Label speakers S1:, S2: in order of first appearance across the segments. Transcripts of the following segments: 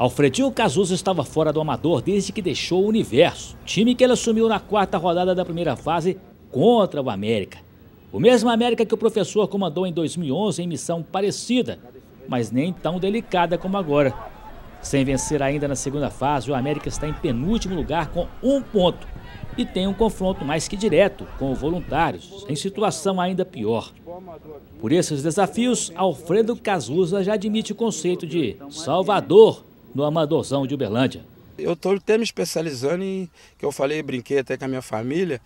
S1: Alfredinho Cazuza estava fora do Amador desde que deixou o Universo, time que ele assumiu na quarta rodada da primeira fase contra o América. O mesmo América que o professor comandou em 2011 em missão parecida, mas nem tão delicada como agora. Sem vencer ainda na segunda fase, o América está em penúltimo lugar com um ponto e tem um confronto mais que direto com o Voluntários, em situação ainda pior. Por esses desafios, Alfredo Cazuza já admite o conceito de Salvador
S2: no Amadorzão de Uberlândia. Eu estou até me especializando em, que eu falei, brinquei até com a minha família,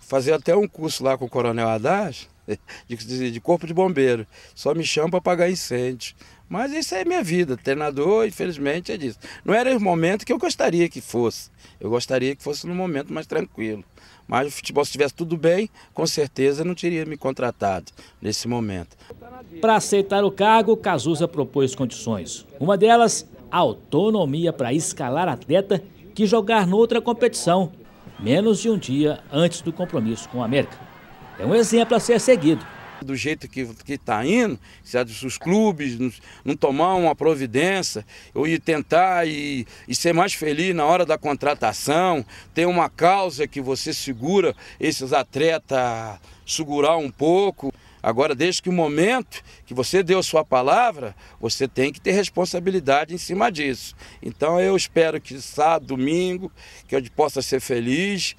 S2: fazer até um curso lá com o Coronel Haddad, de, de corpo de bombeiro. Só me chama para apagar incêndio. Mas isso é minha vida. Treinador, infelizmente, é disso. Não era o momento que eu gostaria que fosse. Eu gostaria que fosse num momento mais tranquilo. Mas o futebol, se estivesse tudo bem, com certeza não teria me contratado nesse momento. Para aceitar o cargo, Cazuza propôs condições. Uma delas
S1: autonomia para escalar atleta que jogar noutra competição,
S2: menos de um dia antes do compromisso com o América. É um exemplo a ser seguido. Do jeito que está indo, se os clubes não tomar uma providência, ou ir tentar e, e ser mais feliz na hora da contratação, ter uma causa que você segura esses atletas segurar um pouco. Agora, desde que o momento que você deu sua palavra, você tem que ter responsabilidade em cima disso. Então, eu espero que sábado, domingo, que eu possa ser feliz.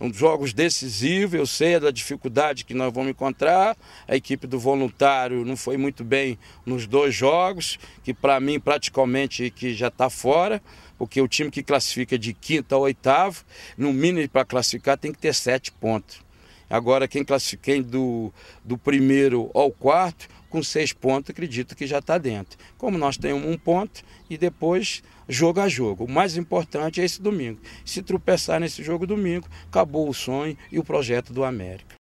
S2: Um jogos decisivos, eu sei é da dificuldade que nós vamos encontrar. A equipe do voluntário não foi muito bem nos dois jogos, que para mim praticamente que já está fora, porque o time que classifica de quinta a oitavo, no mínimo para classificar, tem que ter sete pontos. Agora, quem quem do, do primeiro ao quarto, com seis pontos, acredito que já está dentro. Como nós temos um ponto e depois jogo a jogo. O mais importante é esse domingo. Se tropeçar nesse jogo domingo, acabou o sonho e o projeto do América.